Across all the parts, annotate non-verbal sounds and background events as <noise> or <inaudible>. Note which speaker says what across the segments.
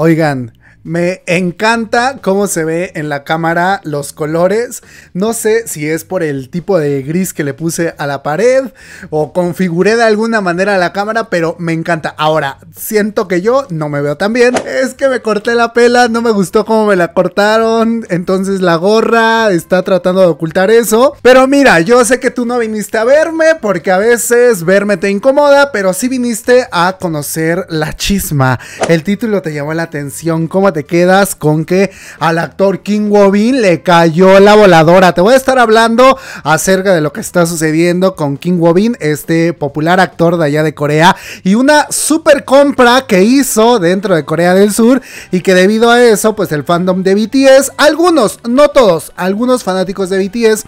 Speaker 1: Oigan, me encanta cómo se ve en la cámara los colores. No sé si es por el tipo de gris que le puse a la pared o configuré de alguna manera la cámara, pero me encanta. Ahora, siento que yo no me veo tan bien. Es que me corté la pela, no me gustó cómo me la cortaron. Entonces la gorra está tratando de ocultar eso. Pero mira, yo sé que tú no viniste a verme porque a veces verme te incomoda, pero sí viniste a conocer la chisma. El título te llamó la atención te quedas con que al actor King Wobin le cayó la voladora. Te voy a estar hablando acerca de lo que está sucediendo con King Wobin, este popular actor de allá de Corea, y una super compra que hizo dentro de Corea del Sur y que debido a eso, pues el fandom de BTS, algunos, no todos, algunos fanáticos de BTS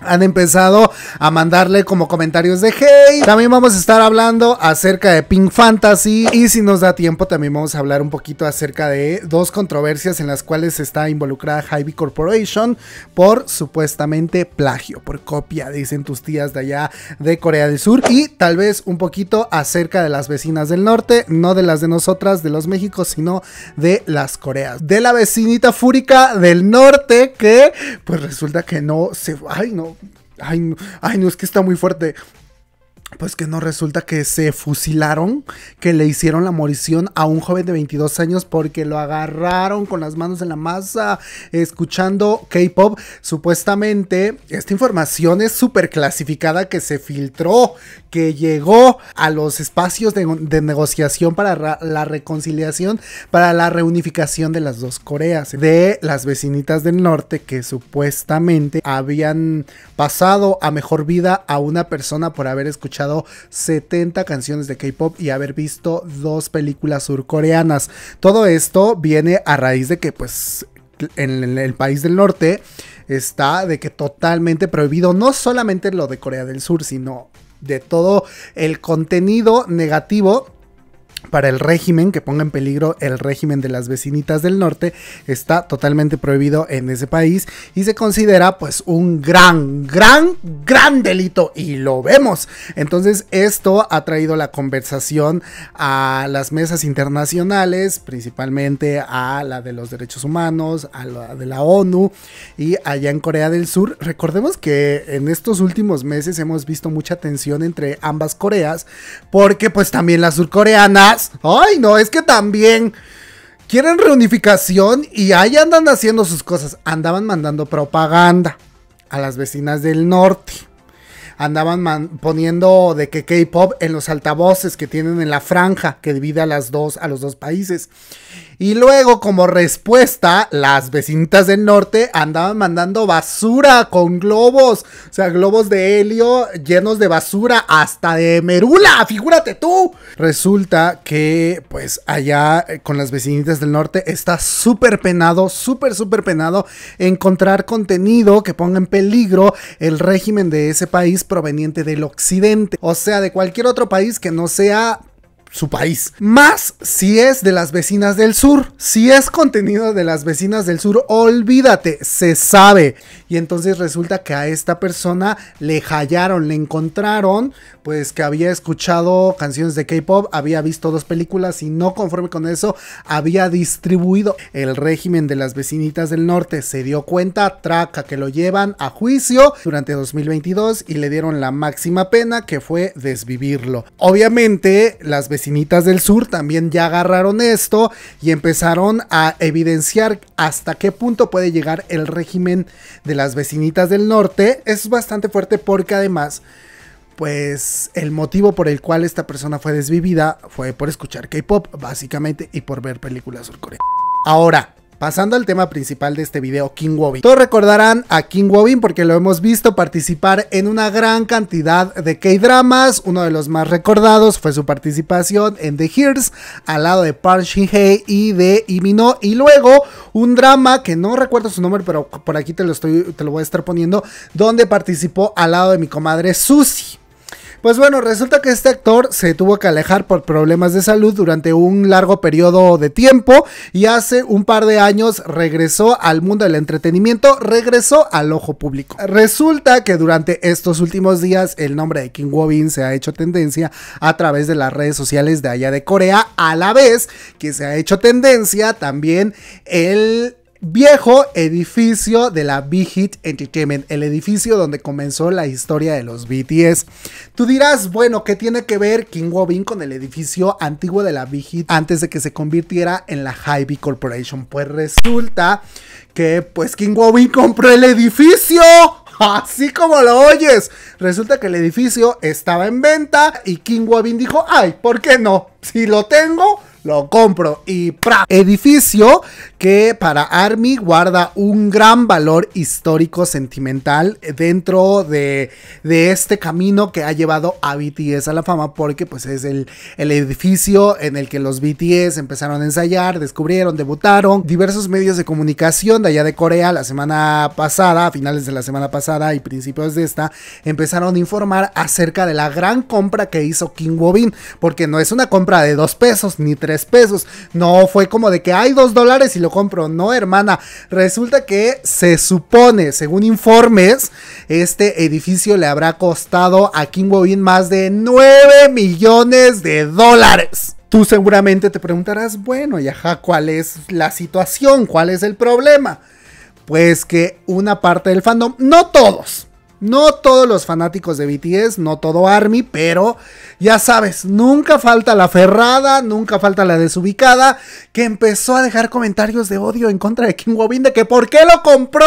Speaker 1: han empezado a mandarle como comentarios de hey. También vamos a estar hablando acerca de Pink Fantasy y si nos da tiempo también vamos a hablar un poquito acerca de dos controversias en las cuales está involucrada Hybe Corporation por supuestamente plagio, por copia, dicen tus tías de allá de Corea del Sur y tal vez un poquito acerca de las vecinas del norte, no de las de nosotras, de los México, sino de las Coreas, de la vecinita fúrica del norte que pues resulta que no se, ay no Ay, no, es que está muy fuerte pues que no resulta que se fusilaron, que le hicieron la morición a un joven de 22 años porque lo agarraron con las manos en la masa escuchando K-pop. Supuestamente, esta información es súper clasificada que se filtró, que llegó a los espacios de, negociación para la reconciliación, para la reunificación de las dos Coreas, de las vecinitas del norte que supuestamente habían pasado a mejor vida a una persona por haber escuchado 70 canciones de K-pop y haber visto dos películas surcoreanas. Todo esto viene a raíz de que, pues, en el país del norte está de que totalmente prohibido no solamente lo de Corea del Sur, sino de todo el contenido negativo para el régimen que ponga en peligro el régimen de las vecinitas del norte está totalmente prohibido en ese país y se considera pues un gran, gran, gran delito y lo vemos. Entonces esto ha traído la conversación a las mesas internacionales, principalmente a la de los derechos humanos, a la de la ONU y allá en Corea del Sur. Recordemos que en estos últimos meses hemos visto mucha tensión entre ambas Coreas porque pues también la surcoreana Ay, no, es que también quieren reunificación y ahí andan haciendo sus cosas. Andaban mandando propaganda a las vecinas del norte. Andaban poniendo de que K-pop en los altavoces que tienen en la franja que divide a las dos a los dos países. Y luego, como respuesta, las vecinitas del norte andaban mandando basura con globos. O sea, globos de helio llenos de basura hasta de merula. Figúrate tú. Resulta que, pues, allá eh, con las vecinitas del norte está súper penado, súper, súper penado encontrar contenido que ponga en peligro el régimen de ese país proveniente del occidente. O sea, de cualquier otro país que no sea su país. Más si es de las vecinas del sur. Si es contenido de las vecinas del sur, olvídate, se sabe. Y entonces resulta que a esta persona le hallaron, le encontraron, pues que había escuchado canciones de K-Pop, había visto dos películas y no conforme con eso, había distribuido el régimen de las vecinitas del norte. Se dio cuenta, traca, que lo llevan a juicio durante 2022 y le dieron la máxima pena que fue desvivirlo. Obviamente las vecinas vecinitas del sur también ya agarraron esto y empezaron a evidenciar hasta qué punto puede llegar el régimen de las vecinitas del norte. Es bastante fuerte porque además, pues el motivo por el cual esta persona fue desvivida fue por escuchar K-Pop, básicamente, y por ver películas surcoreanas. Ahora, Pasando al tema principal de este video, King Wobin, Todos recordarán a King Wobin porque lo hemos visto participar en una gran cantidad de K-dramas. Uno de los más recordados fue su participación en The Hears al lado de Park Shin-hye y de Imino. Y luego un drama que no recuerdo su nombre, pero por aquí te lo, estoy, te lo voy a estar poniendo, donde participó al lado de mi comadre Susie. Pues bueno, resulta que este actor se tuvo que alejar por problemas de salud durante un largo periodo de tiempo y hace un par de años regresó al mundo del entretenimiento, regresó al ojo público. Resulta que durante estos últimos días el nombre de Kim Wobin se ha hecho tendencia a través de las redes sociales de allá de Corea, a la vez que se ha hecho tendencia también el viejo edificio de la Big Hit Entertainment, el edificio donde comenzó la historia de los BTS. Tú dirás, bueno, ¿qué tiene que ver King Wobin con el edificio antiguo de la Big Hit antes de que se convirtiera en la HYBE Corporation? Pues resulta que pues King Wobin compró el edificio. Así como lo oyes, resulta que el edificio estaba en venta y King Wobin dijo, ay, ¿por qué no? Si lo tengo, lo compro y ¡pra! Edificio que para Army guarda un gran valor histórico sentimental dentro de, este camino que ha llevado a BTS a la fama porque pues es el, el edificio en el que los BTS empezaron a ensayar, descubrieron, debutaron. Diversos medios de comunicación de allá de Corea la semana pasada, a finales de la semana pasada y principios de esta, empezaron a informar acerca de la gran compra que hizo King Wobin porque no es una compra de dos pesos ni tres pesos. No fue como de que hay dos dólares y lo compro. No, hermana. Resulta que se supone, según informes, este edificio le habrá costado a King más de 9 millones de dólares. Tú seguramente te preguntarás, bueno, y ¿cuál es la situación? ¿Cuál es el problema? Pues que una parte del fandom, no todos, no todos los fanáticos de BTS, no todo Army, pero ya sabes, nunca falta la ferrada, nunca falta la desubicada, que empezó a dejar comentarios de odio en contra de Kim Wobin, de que por qué lo compró,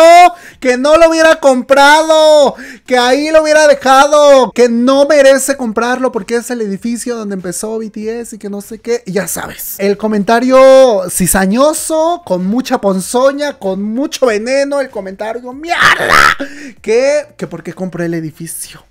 Speaker 1: que no lo hubiera comprado, que ahí lo hubiera dejado, que no merece comprarlo porque es el edificio donde empezó BTS y que no sé qué, ya sabes. El comentario cizañoso, con mucha ponzoña, con mucho veneno, el comentario mierda, que, que por que compró el edificio.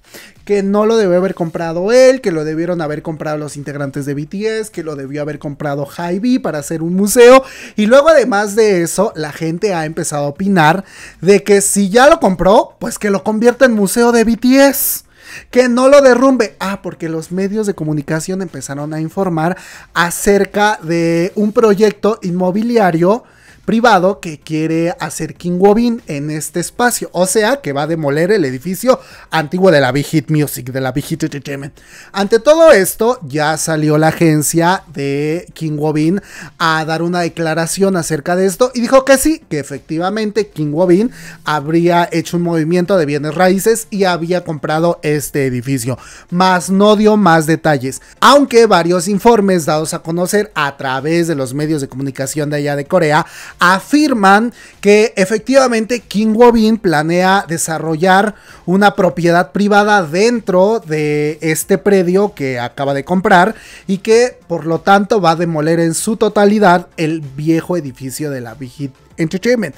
Speaker 1: Que no lo debió haber comprado él, que lo debieron haber comprado los integrantes de BTS, que lo debió haber comprado Hybe para hacer un museo. Y luego, además de eso, la gente ha empezado a opinar de que si ya lo compró, pues que lo convierta en museo de BTS que no lo derrumbe. Ah, porque los medios de comunicación empezaron a informar acerca de un proyecto inmobiliario privado que quiere hacer King Wobin en este espacio. O sea, que va a demoler el edificio antiguo de la Big Hit Music, de la Big Hit Entertainment. Ante todo esto, ya salió la agencia de King Wobin a dar una declaración acerca de esto y dijo que sí, que efectivamente King Wobin habría hecho un movimiento de bienes raíces y había comprado este edificio. Más no dio más detalles, aunque varios informes dados a conocer a través de los medios de comunicación de allá de Corea afirman que efectivamente King Wobin planea desarrollar una propiedad privada dentro de este predio que acaba de comprar y que por lo tanto va a demoler en su totalidad el viejo edificio de la Big Entertainment.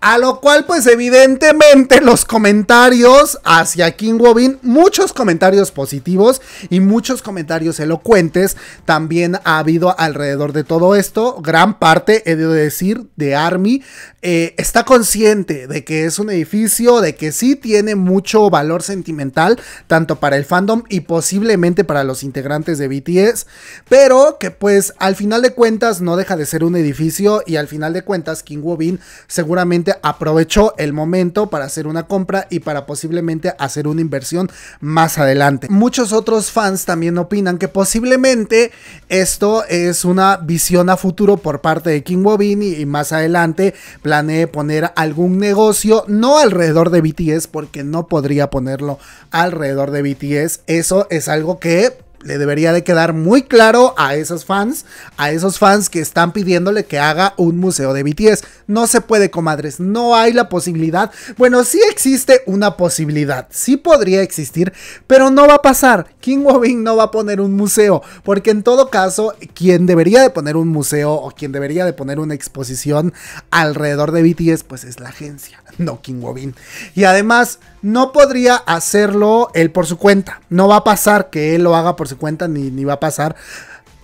Speaker 1: A lo cual, pues evidentemente los comentarios hacia King Wobin, muchos comentarios positivos y muchos comentarios elocuentes también ha habido alrededor de todo esto. Gran parte, he de decir, de Army eh, está consciente de que es un edificio, de que sí tiene mucho valor sentimental, tanto para el fandom y posiblemente para los integrantes de BTS, pero que pues al final de cuentas no deja de ser un edificio y al final de cuentas King Wobin seguramente aprovechó el momento para hacer una compra y para posiblemente hacer una inversión más adelante. Muchos otros fans también opinan que posiblemente esto es una visión a futuro por parte de King Wobin y, más adelante planee poner algún negocio, no alrededor de BTS, porque no podría ponerlo alrededor de BTS. Eso es algo que le debería de quedar muy claro a esos fans, a esos fans que están pidiéndole que haga un museo de BTS. No se puede, comadres. No hay la posibilidad. Bueno, sí existe una posibilidad. Sí podría existir, pero no va a pasar. King Wobin no va a poner un museo. Porque en todo caso, quien debería de poner un museo o quien debería de poner una exposición alrededor de BTS, pues es la agencia, no King Wobin. Y además, no podría hacerlo él por su cuenta. No va a pasar que él lo haga por su cuenta, ni, ni va a pasar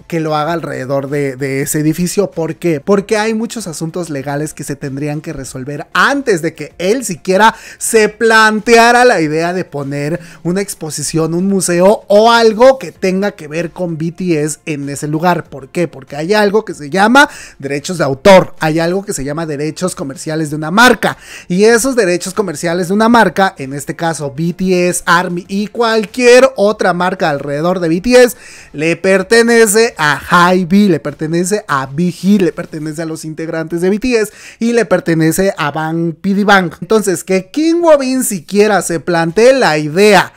Speaker 1: que lo haga alrededor de, ese edificio. ¿Por qué? Porque hay muchos asuntos legales que se tendrían que resolver antes de que él siquiera se planteara la idea de poner una exposición, un museo o algo que tenga que ver con BTS en ese lugar. ¿Por qué? Porque hay algo que se llama derechos de autor, hay algo que se llama derechos comerciales de una marca. Y esos derechos comerciales de una marca, en este caso BTS, Army y cualquier otra marca alrededor de BTS, le pertenece a a Hybe, le pertenece a Big e, le pertenece a los integrantes de BTS y le pertenece a Bang PD Bang. Entonces, que King Wobin siquiera se plantee la idea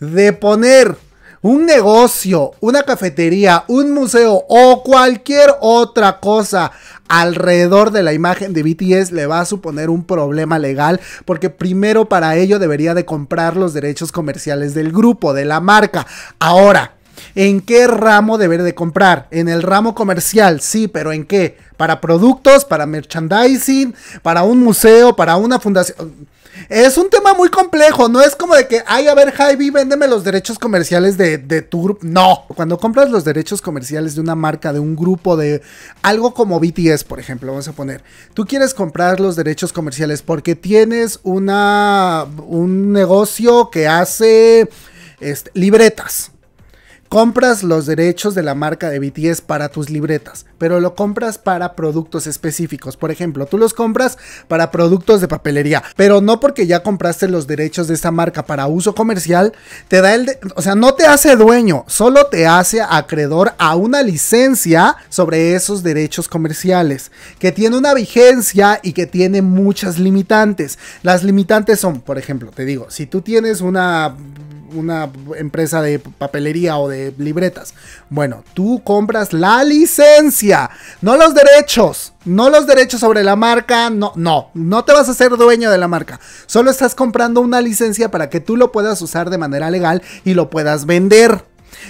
Speaker 1: de poner un negocio, una cafetería, un museo o cualquier otra cosa alrededor de la imagen de BTS le va a suponer un problema legal porque primero para ello debería de comprar los derechos comerciales del grupo, de la marca. Ahora, ¿En qué ramo deber de comprar? En el ramo comercial, sí, pero ¿en qué? Para productos, para merchandising, para un museo, para una fundación. Es un tema muy complejo, no es como de que, ay, a ver, Javi, véndeme los derechos comerciales de, tu grupo No, cuando compras los derechos comerciales de una marca, de un grupo, de algo como BTS, por ejemplo, vamos a poner, tú quieres comprar los derechos comerciales porque tienes una, un negocio que hace este, libretas compras los derechos de la marca de BTS para tus libretas, pero lo compras para productos específicos. Por ejemplo, tú los compras para productos de papelería, pero no porque ya compraste los derechos de esa marca para uso comercial, te da el, o sea, no te hace dueño, solo te hace acreedor a una licencia sobre esos derechos comerciales, que tiene una vigencia y que tiene muchas limitantes. Las limitantes son, por ejemplo, te digo, si tú tienes una una empresa de papelería o de libretas. Bueno, tú compras la licencia, no los derechos, no los derechos sobre la marca, no, no, no te vas a ser dueño de la marca. Solo estás comprando una licencia para que tú lo puedas usar de manera legal y lo puedas vender.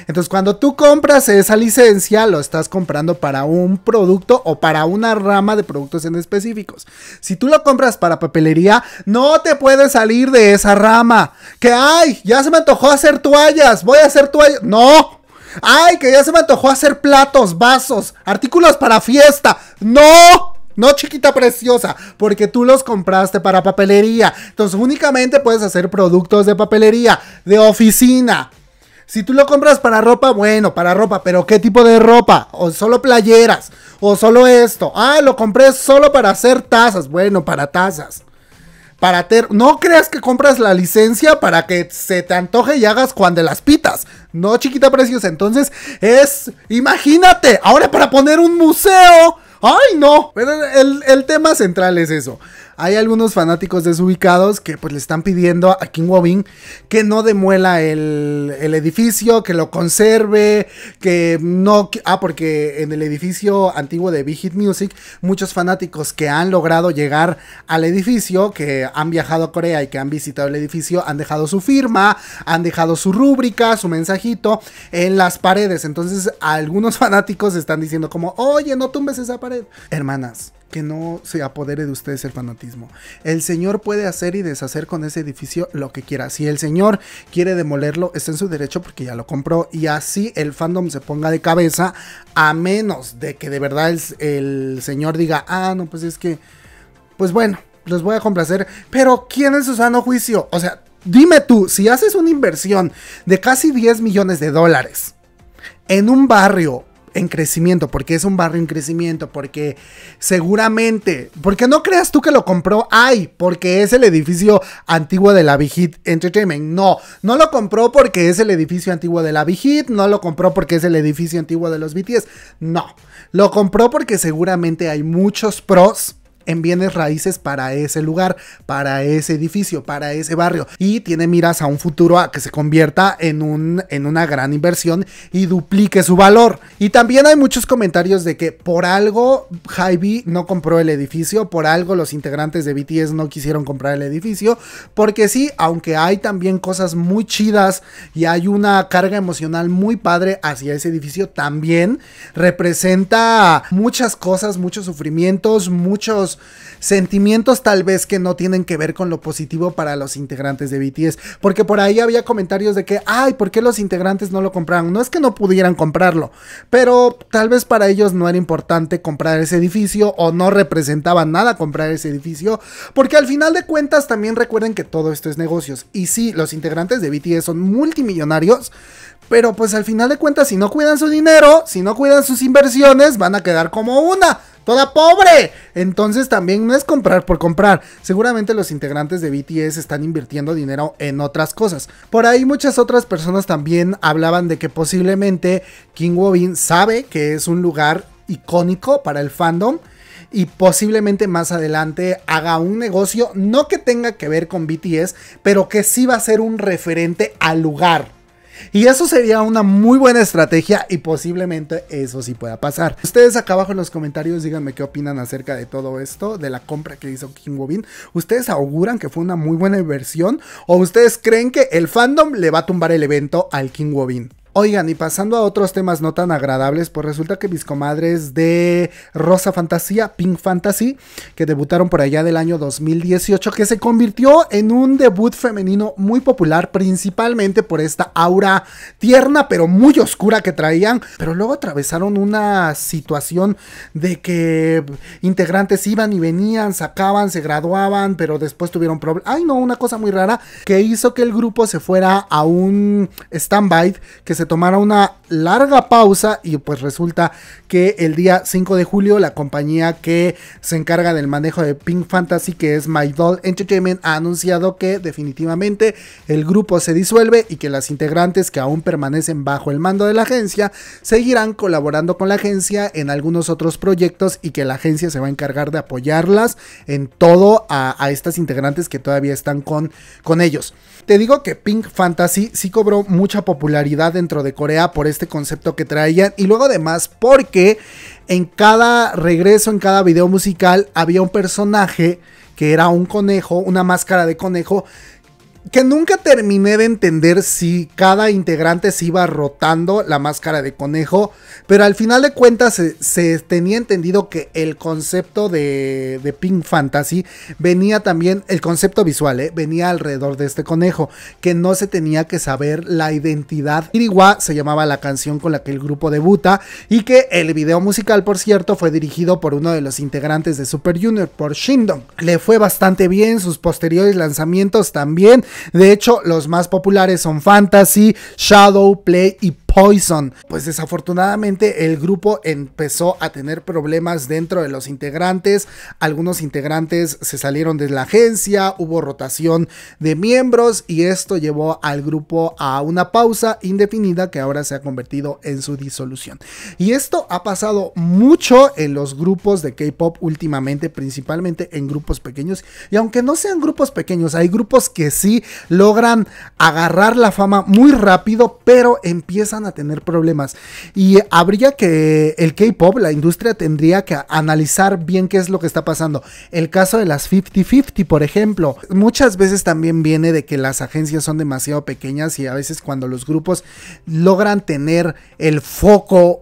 Speaker 1: Entonces, cuando tú compras esa licencia, lo estás comprando para un producto o para una rama de productos en específicos. Si tú lo compras para papelería, no te puedes salir de esa rama. Que ay, ya se me antojó hacer toallas, voy a hacer toallas. No. Ay, que ya se me antojó hacer platos, vasos, artículos para fiesta. No. No chiquita preciosa, porque tú los compraste para papelería. Entonces únicamente puedes hacer productos de papelería, de oficina, si tú lo compras para ropa, bueno, para ropa, pero ¿qué tipo de ropa? O solo playeras, o solo esto. Ah, lo compré solo para hacer tazas, bueno, para tazas. Para ter no creas que compras la licencia para que se te antoje y hagas cuando las pitas. No, chiquita precios, Entonces es, imagínate, ahora para poner un museo. Ay, no. Pero el, el tema central es eso hay algunos fanáticos desubicados que pues le están pidiendo a King Wobin que no demuela el, el, edificio, que lo conserve, que no... Ah, porque en el edificio antiguo de Big Hit Music, muchos fanáticos que han logrado llegar al edificio, que han viajado a Corea y que han visitado el edificio, han dejado su firma, han dejado su rúbrica, su mensajito en las paredes. Entonces algunos <laughs> fanáticos están diciendo como, oye, no tumbes esa pared. Hermanas, que no se apodere de ustedes el fanatismo. El Señor puede hacer y deshacer con ese edificio lo que quiera. Si el Señor quiere demolerlo, está en su derecho porque ya lo compró. Y así el fandom se ponga de cabeza, a menos de que de verdad el, Señor diga, ah, no, pues es que, pues bueno, los voy a complacer. Pero ¿quién es su sano juicio? O sea, dime tú, si haces una inversión de casi 10 millones de dólares en un barrio en crecimiento, porque es un barrio en crecimiento, porque seguramente, porque no creas tú que lo compró ay, porque es el edificio antiguo de la Big Entertainment. No, no lo compró porque es el edificio antiguo de la Big no lo compró porque es el edificio antiguo de los BTS. No, lo compró porque seguramente hay muchos pros en bienes raíces para ese lugar, para ese edificio, para ese barrio y tiene miras a un futuro a que se convierta en, un, en una gran inversión y duplique su valor. Y también hay muchos comentarios de que por algo Hybe no compró el edificio, por algo los integrantes de BTS no quisieron comprar el edificio, porque sí, aunque hay también cosas muy chidas y hay una carga emocional muy padre hacia ese edificio, también representa muchas cosas, muchos sufrimientos, muchos sentimientos tal vez que no tienen que ver con lo positivo para los integrantes de BTS. Porque por ahí había comentarios de que, ay, ¿por qué los integrantes no lo compraron? No es que no pudieran comprarlo, pero tal vez para ellos no era importante comprar ese edificio o no representaba nada comprar ese edificio. Porque al final de cuentas también recuerden que todo esto es negocios. Y sí, los integrantes de BTS son multimillonarios. Pero pues al final de cuentas, si no cuidan su dinero, si no cuidan sus inversiones, van a quedar como una toda pobre. Entonces también no es comprar por comprar. Seguramente los integrantes de BTS están invirtiendo dinero en otras cosas. Por ahí muchas otras personas también hablaban de que posiblemente King Wobin sabe que es un lugar icónico para el fandom y posiblemente más adelante haga un negocio, no que tenga que ver con BTS, pero que sí va a ser un referente al lugar. Y eso sería una muy buena estrategia y posiblemente eso sí pueda pasar. Ustedes acá abajo en los comentarios díganme qué opinan acerca de todo esto, de la compra que hizo King Wobin ¿Ustedes auguran que fue una muy buena inversión o ustedes creen que el fandom le va a tumbar el evento al King Wobin? Oigan, y pasando a otros temas no tan agradables, pues resulta que mis comadres de Rosa Fantasía, Pink Fantasy, que debutaron por allá del año 2018, que se convirtió en un debut femenino muy popular, principalmente por esta aura tierna, pero muy oscura que traían, pero luego atravesaron una situación de que integrantes iban y venían, sacaban, se graduaban, pero después tuvieron problemas. Ay, no, una cosa muy rara que hizo que el grupo se fuera a un stand-by que se se tomara una larga pausa y pues resulta que el día 5 de julio la compañía que se encarga del manejo de Pink Fantasy que es My Doll Entertainment ha anunciado que definitivamente el grupo se disuelve y que las integrantes que aún permanecen bajo el mando de la agencia seguirán colaborando con la agencia en algunos otros proyectos y que la agencia se va a encargar de apoyarlas en todo a, estas integrantes que todavía están con, con ellos. Te digo que Pink Fantasy sí cobró mucha popularidad dentro de Corea por este concepto que traían y luego además porque en cada regreso, en cada video musical había un personaje que era un conejo, una máscara de conejo que nunca terminé de entender si cada integrante se iba rotando la máscara de conejo, pero al final de cuentas eh, se, tenía entendido que el concepto de, de, Pink Fantasy venía también, el concepto visual, eh, venía alrededor de este conejo, que no se tenía que saber la identidad. Irigua se llamaba la canción con la que el grupo debuta y que el video musical, por cierto, fue dirigido por uno de los integrantes de Super Junior, por Shindong Le fue bastante bien, sus posteriores lanzamientos también de hecho, los más populares son Fantasy, Shadow, Play y Poison. Pues desafortunadamente el grupo empezó a tener problemas dentro de los integrantes. Algunos integrantes se salieron de la agencia, hubo rotación de miembros y esto llevó al grupo a una pausa indefinida que ahora se ha convertido en su disolución. Y esto ha pasado mucho en los grupos de K-Pop últimamente, principalmente en grupos pequeños. Y aunque no sean grupos pequeños, hay grupos que sí logran agarrar la fama muy rápido, pero empiezan a tener problemas. Y habría que, el K-Pop, la industria tendría que analizar bien qué es lo que está pasando. El caso de las 50-50, por ejemplo, muchas veces también viene de que las agencias son demasiado pequeñas y a veces cuando los grupos logran tener el foco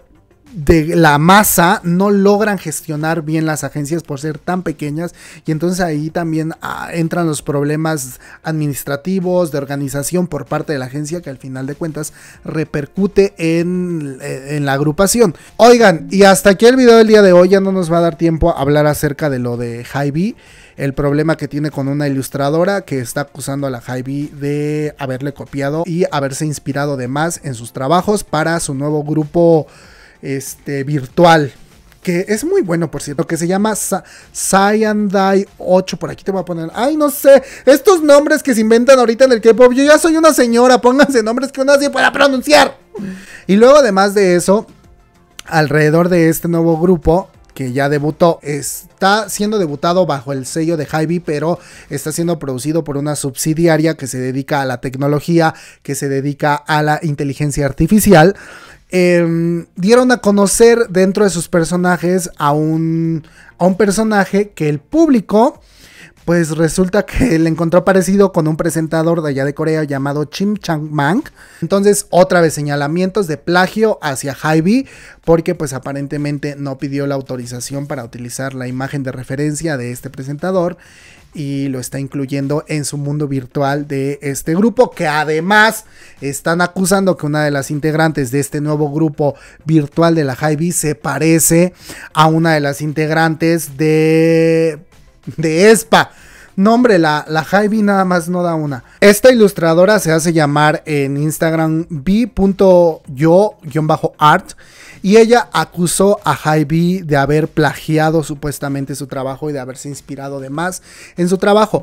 Speaker 1: de la masa no logran gestionar bien las agencias por ser tan pequeñas y entonces ahí también ah, entran los problemas administrativos de organización por parte de la agencia que al final de cuentas repercute en, eh, en, la agrupación oigan y hasta aquí el video del día de hoy ya no nos va a dar tiempo a hablar acerca de lo de Javi el problema que tiene con una ilustradora que está acusando a la Javi de haberle copiado y haberse inspirado de más en sus trabajos para su nuevo grupo este, virtual. Que es muy bueno, por cierto, que se llama Cyandai 8. Por aquí te voy a poner. Ay, no sé. Estos nombres que se inventan ahorita en el K-pop. Yo ya soy una señora. <laughs> Pónganse nombres que una así pueda pronunciar. Y luego, además de eso, alrededor de este nuevo grupo, que ya debutó. Está siendo debutado bajo el sello de Hybe, pero está siendo producido por una subsidiaria que se dedica a la tecnología, que se dedica a la inteligencia artificial. Em, dieron a conocer dentro de sus personajes a un, a un personaje que el público, pues resulta <laughs> que le encontró parecido con un presentador de allá de Corea llamado Chim Chang Mang. Entonces, otra vez señalamientos de plagio hacia Hybe, porque pues aparentemente no pidió la autorización para utilizar la imagen de referencia de este presentador y lo está incluyendo en su mundo virtual de este grupo que además están acusando que una de las integrantes de este nuevo grupo virtual de la Hybe se parece a una de las integrantes de de ESPA. Nombre, la, la hy nada más no da una. Esta ilustradora se hace llamar en Instagram b.yo-art y ella acusó a Hybe de haber plagiado supuestamente su trabajo y de haberse inspirado de más en su trabajo.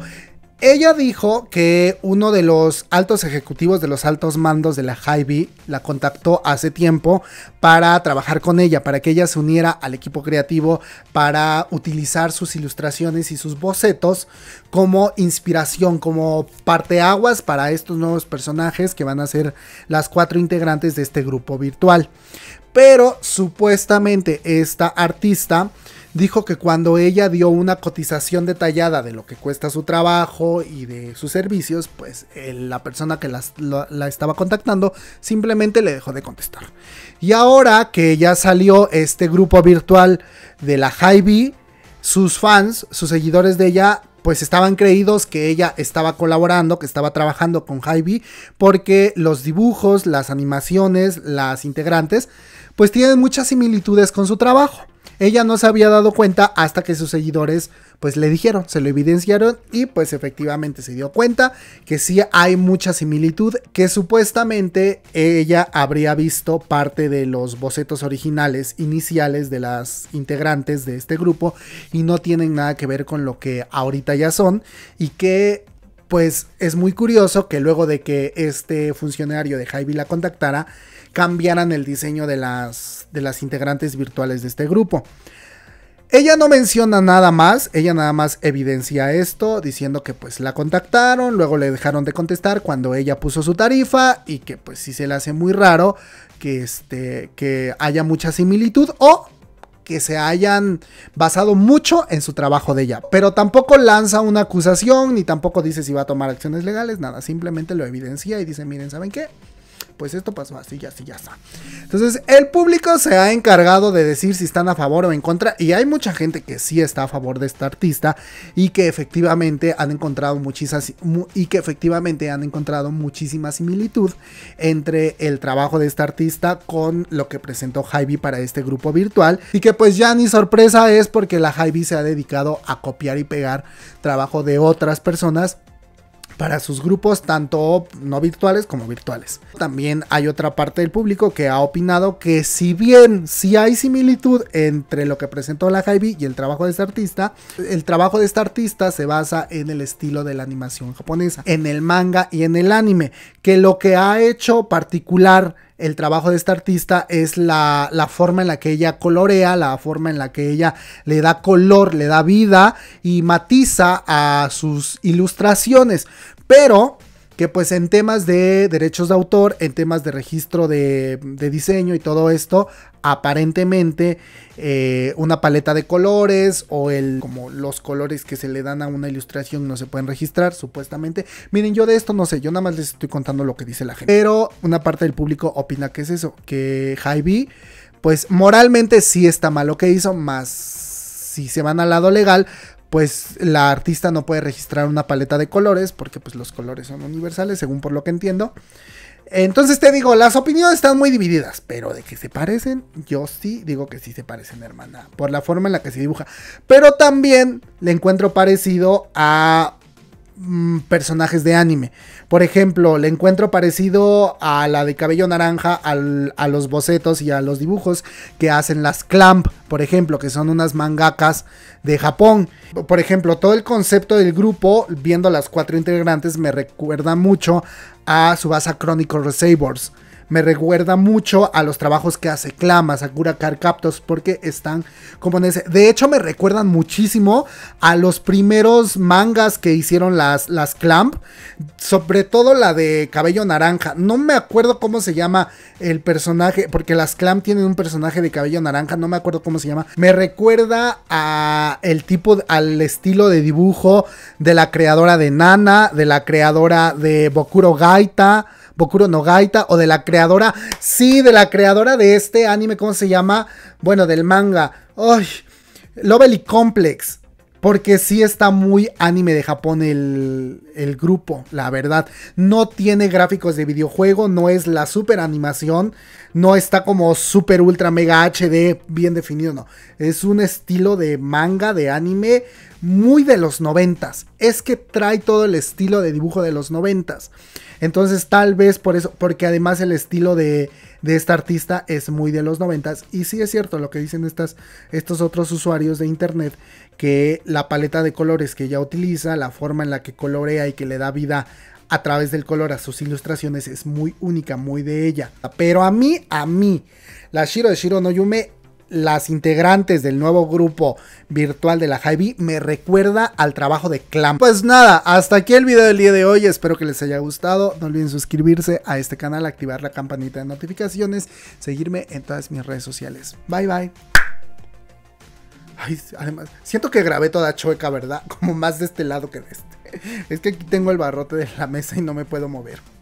Speaker 1: Ella dijo que uno de los altos ejecutivos de los altos mandos de la Hybe la contactó hace tiempo para trabajar con ella, para que ella se uniera al equipo creativo para utilizar sus ilustraciones y sus bocetos como inspiración, como parteaguas para estos nuevos personajes que van a ser las cuatro integrantes de este grupo virtual. Pero supuestamente esta artista dijo que cuando ella dio una cotización detallada de lo que cuesta su trabajo y de sus servicios, pues la persona que la, estaba contactando simplemente le dejó de contestar. Y ahora que ya salió este grupo virtual de la hy sus fans, sus seguidores de ella pues estaban creídos que ella estaba colaborando, que estaba trabajando con Javi, porque los dibujos, las animaciones, las integrantes, pues tienen muchas similitudes con su trabajo. Ella no se había dado cuenta hasta que sus seguidores pues le dijeron, se lo evidenciaron y pues efectivamente se dio cuenta que sí hay mucha similitud, que supuestamente ella habría visto parte de los bocetos originales iniciales de las integrantes de este grupo y no tienen nada que ver con lo que ahorita ya son y que pues es muy curioso que luego de que este funcionario de Javi la contactara, cambiaran el diseño de las, de las integrantes virtuales de este grupo. Ella no menciona nada más, ella nada más evidencia esto diciendo que pues la contactaron, luego le dejaron de contestar cuando ella puso su tarifa y que pues si se le hace muy raro que este que haya mucha similitud o que se hayan basado mucho en su trabajo de ella, pero tampoco lanza una acusación ni tampoco dice si va a tomar acciones legales, nada, simplemente lo evidencia y dice, "Miren, ¿saben qué? pues esto pasó así, ya así, ya está. Entonces, el público se ha encargado de decir si están a favor o en contra, y hay mucha gente que sí está a favor de esta artista y que efectivamente han encontrado muchísimas y que efectivamente han encontrado muchísima similitud entre el trabajo de esta artista con lo que presentó Javi para este grupo virtual y que pues ya ni sorpresa es porque la Javi se ha dedicado a copiar y pegar trabajo de otras personas para sus grupos tanto no virtuales como virtuales. También hay otra parte del público que ha opinado que si bien si hay similitud entre lo que presentó la Javi y el trabajo de este artista, el trabajo de este artista se basa en el estilo de la animación japonesa, en el manga y en el anime, que lo que ha hecho particular el trabajo de esta artista es la, forma en la que ella colorea, la forma en la que ella le da color, le da vida y matiza a sus ilustraciones. Pero que pues en temas de derechos de autor, en temas de registro de, diseño y todo esto, aparentemente eh, una paleta de colores o el como los colores que se le dan a una ilustración no se pueden registrar supuestamente. Miren, yo de esto no sé, yo nada más les estoy contando lo que dice la gente. Pero una parte del público opina que es eso, que Javi pues moralmente sí está mal lo que hizo, más si se van al lado legal, pues la artista no puede registrar una paleta de colores porque pues los colores son universales, según por lo que entiendo. Entonces te digo, las opiniones están muy divididas, pero de que se parecen, yo sí digo que sí se parecen, hermana, por la forma en la que se dibuja. Pero también le encuentro parecido a Mm, personajes de anime. Por ejemplo, le encuentro parecido a la de cabello naranja, a los bocetos y a los dibujos que hacen las Clamp, por ejemplo, que son unas mangakas de Japón. Por ejemplo, todo el concepto del grupo, viendo las cuatro integrantes, me recuerda mucho a Subasa Chronicle Resavers me recuerda mucho a los trabajos que hace A Sakura Carcaptos, porque están como en ese. De hecho, me recuerdan muchísimo a los primeros mangas que hicieron las, las Clamp, sobre todo la de cabello naranja. No me acuerdo cómo se llama el personaje, porque las Clamp tienen un personaje de cabello naranja, no me acuerdo cómo se llama. Me recuerda a el tipo, al estilo de dibujo de la creadora de Nana, de la creadora de Bokuro Gaita. Bokuro no Gaita o de la creadora, sí, de la creadora de este anime, ¿cómo se llama? Bueno, del manga. Uy, Lovely Complex. Porque sí está muy anime de Japón el, el, grupo, la verdad. No tiene gráficos de videojuego, no es la super animación, no está como super ultra mega HD bien definido, no. Es un estilo de manga, de anime, muy de los noventas. Es que trae todo el estilo de dibujo de los noventas. Entonces tal vez por eso, porque además el estilo de, esta artista es muy de los noventas. Y sí es cierto lo que dicen estas, estos otros usuarios de internet, que la paleta de colores que ella utiliza, la forma en la que colorea y que le da vida a través del color a sus ilustraciones es muy única, muy de ella. Pero a mí, a mí, la Shiro de Shiro no Yume las integrantes del nuevo grupo virtual de la Javi me recuerda al trabajo de Clam Pues nada, hasta aquí el video del día de hoy, espero que les haya gustado, no olviden suscribirse a este canal, activar la campanita de notificaciones, seguirme en todas mis redes sociales. Bye bye. Ay, además, siento que grabé toda chueca, ¿verdad? <laughs> Como más de este lado que de este. Es que aquí tengo el barrote de la mesa y no me puedo mover.